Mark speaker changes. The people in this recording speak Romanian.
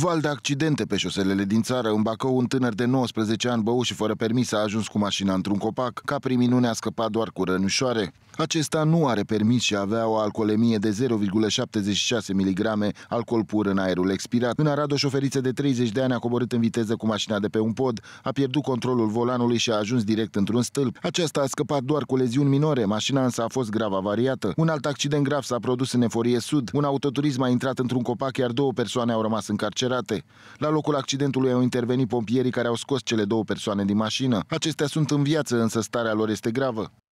Speaker 1: Val de accidente pe șoselele din țară. În Bacău, un tânăr de 19 ani băut și fără permis a ajuns cu mașina într-un copac. Caprii minune a scăpat doar cu rănișoare. Acesta nu are permis și avea o alcoolemie de 0,76 mg alcool pur în aerul expirat. În Arad, o șoferiță de 30 de ani a coborât în viteză cu mașina de pe un pod, a pierdut controlul volanului și a ajuns direct într-un stâlp. Aceasta a scăpat doar cu leziuni minore, mașina însă a fost grav avariată. Un alt accident grav s-a produs în Eforie Sud, un autoturism a intrat într-un copac, iar două persoane au rămas încarcerate. La locul accidentului au intervenit pompierii care au scos cele două persoane din mașină. Acestea sunt în viață, însă starea lor este gravă.